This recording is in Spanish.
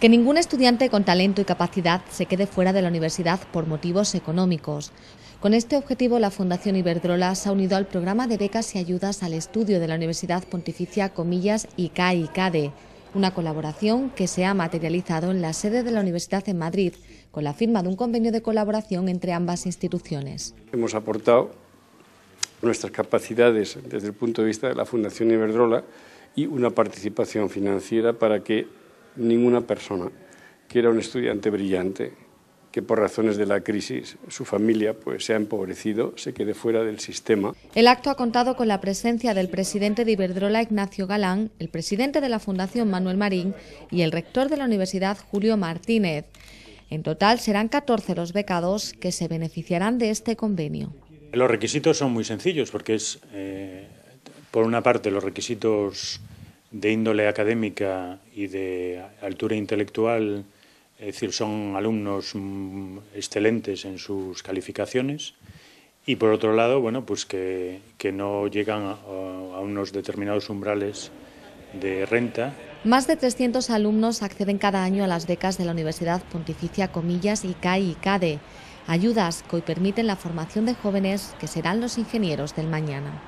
Que ningún estudiante con talento y capacidad se quede fuera de la universidad por motivos económicos. Con este objetivo, la Fundación Iberdrola se ha unido al programa de becas y ayudas al estudio de la Universidad Pontificia Comillas ICA y CADE, una colaboración que se ha materializado en la sede de la Universidad en Madrid, con la firma de un convenio de colaboración entre ambas instituciones. Hemos aportado nuestras capacidades desde el punto de vista de la Fundación Iberdrola y una participación financiera para que ninguna persona, que era un estudiante brillante, que por razones de la crisis su familia pues, se ha empobrecido, se quede fuera del sistema. El acto ha contado con la presencia del presidente de Iberdrola, Ignacio Galán, el presidente de la Fundación Manuel Marín y el rector de la Universidad, Julio Martínez. En total serán 14 los becados que se beneficiarán de este convenio. Los requisitos son muy sencillos porque es, eh, por una parte, los requisitos de índole académica y de altura intelectual, es decir, son alumnos mm, excelentes en sus calificaciones y por otro lado, bueno, pues que, no llegan a, unos determinados umbrales de renta. Más de 300 alumnos acceden cada año a las becas de la Universidad Pontificia Comillas ICAI y CADE, ayudas que hoy permiten la formación de jóvenes que serán los ingenieros del mañana.